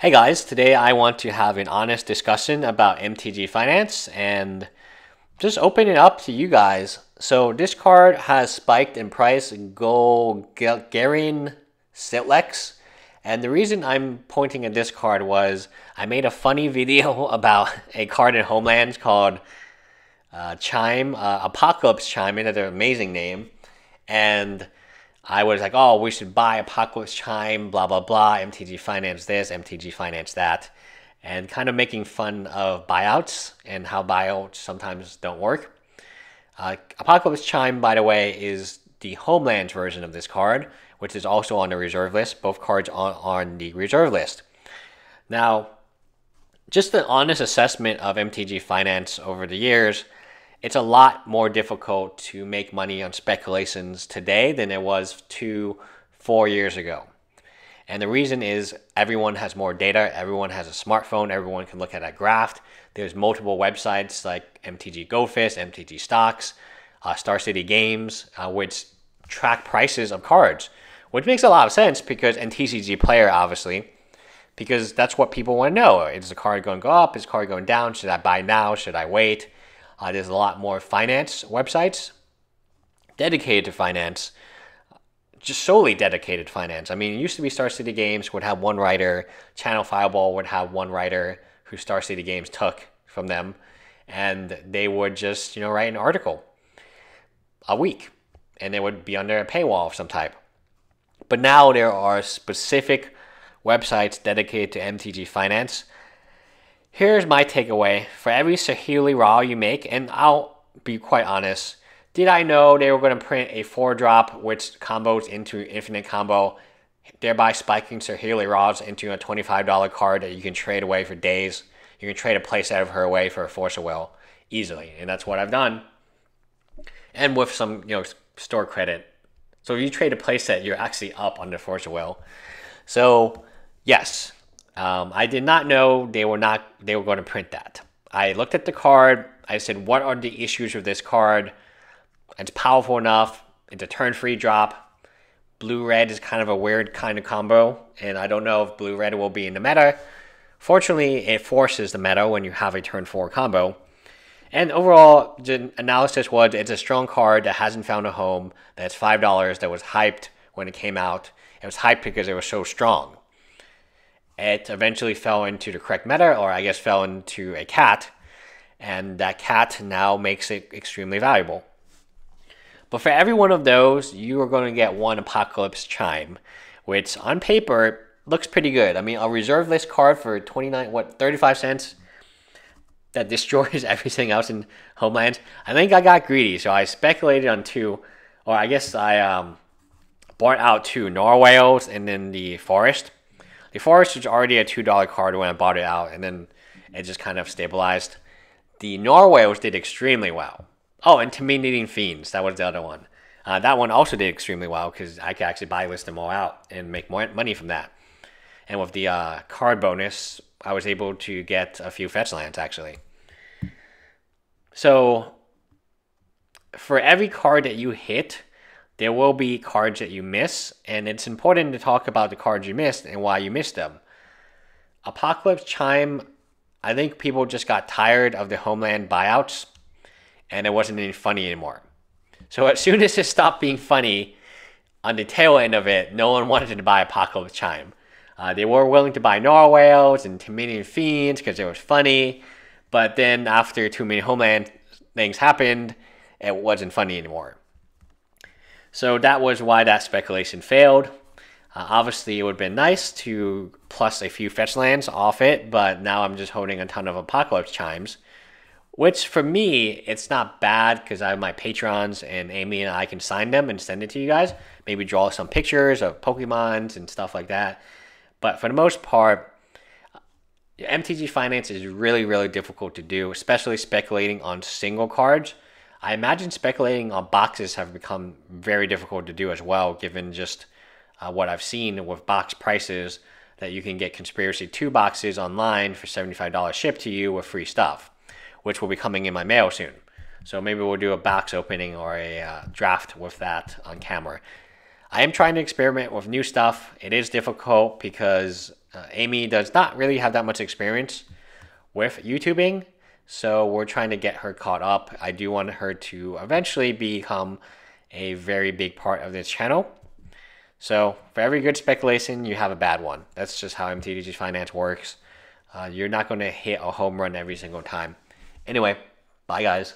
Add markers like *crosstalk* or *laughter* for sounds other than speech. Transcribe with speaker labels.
Speaker 1: Hey guys, today I want to have an honest discussion about MTG Finance and just open it up to you guys. So this card has spiked in price, Golgarian Sitlex. And the reason I'm pointing at this card was I made a funny *laughs* video about a card in Homelands called uh, Chime, uh, Apocalypse Chime, another amazing name. And I was like, oh, we should buy Apocalypse Chime, blah, blah, blah, MTG Finance this, MTG Finance that, and kind of making fun of buyouts and how buyouts sometimes don't work. Uh, Apocalypse Chime, by the way, is the Homelands version of this card, which is also on the reserve list. Both cards are on the reserve list. Now, just an honest assessment of MTG Finance over the years – it's a lot more difficult to make money on speculations today than it was two, four years ago. And the reason is everyone has more data, everyone has a smartphone, everyone can look at a graph. There's multiple websites like MTG GoFist, MTG Stocks, uh, Star City Games, uh, which track prices of cards, which makes a lot of sense because, and TCG Player, obviously, because that's what people want to know. Is the card going to go up? Is the card going down? Should I buy now? Should I wait? Uh, there's a lot more finance websites dedicated to finance, just solely dedicated finance. I mean, it used to be Star City Games would have one writer, Channel Fireball would have one writer who Star City Games took from them, and they would just, you know, write an article a week and they would be under a paywall of some type. But now there are specific websites dedicated to MTG finance Here's my takeaway for every Sahili Rao you make, and I'll be quite honest. Did I know they were going to print a 4 drop which combos into infinite combo, thereby spiking Sahili Raws into a $25 card that you can trade away for days? You can trade a place out of her away for a Force of Will easily, and that's what I've done. And with some you know store credit. So if you trade a playset, you're actually up on the Force of Will. So, yes, um, I did not know they were not they were going to print that. I looked at the card. I said, "What are the issues with this card? It's powerful enough. It's a turn-free drop. Blue-red is kind of a weird kind of combo, and I don't know if blue-red will be in the meta. Fortunately, it forces the meta when you have a turn-four combo." And overall, the analysis was it's a strong card that hasn't found a home, that's $5, that was hyped when it came out. It was hyped because it was so strong it eventually fell into the correct meta, or I guess fell into a cat, and that cat now makes it extremely valuable. But for every one of those, you are going to get one Apocalypse Chime, which on paper looks pretty good. I mean, a reserve list card for 29, what, 35 cents that *laughs* destroys everything else in homeland. I think I got greedy, so I speculated on two, or I guess I um, bought out two Narwhals and then the Forest the Forest was already a $2 card when I bought it out, and then it just kind of stabilized. The Norway, which did extremely well. Oh, and Intimidating Fiends, that was the other one. Uh, that one also did extremely well because I could actually buy list them all out and make more money from that. And with the uh, card bonus, I was able to get a few fetch lands actually. So for every card that you hit, there will be cards that you miss, and it's important to talk about the cards you missed and why you missed them. Apocalypse Chime, I think people just got tired of the Homeland buyouts, and it wasn't any funny anymore. So as soon as it stopped being funny, on the tail end of it, no one wanted to buy Apocalypse Chime. Uh, they were willing to buy Narwhals and Dominion Fiends because it was funny, but then after too many Homeland things happened, it wasn't funny anymore. So that was why that speculation failed. Uh, obviously, it would have been nice to plus a few fetch lands off it, but now I'm just holding a ton of Apocalypse Chimes, which for me, it's not bad because I have my patrons and Amy and I can sign them and send it to you guys. Maybe draw some pictures of Pokemons and stuff like that. But for the most part, MTG finance is really, really difficult to do, especially speculating on single cards I imagine speculating on boxes have become very difficult to do as well, given just uh, what I've seen with box prices that you can get Conspiracy 2 boxes online for $75 shipped to you with free stuff, which will be coming in my mail soon. So maybe we'll do a box opening or a uh, draft with that on camera. I am trying to experiment with new stuff. It is difficult because uh, Amy does not really have that much experience with YouTubing so we're trying to get her caught up. I do want her to eventually become a very big part of this channel. So for every good speculation, you have a bad one. That's just how MTG Finance works. Uh, you're not going to hit a home run every single time. Anyway, bye guys.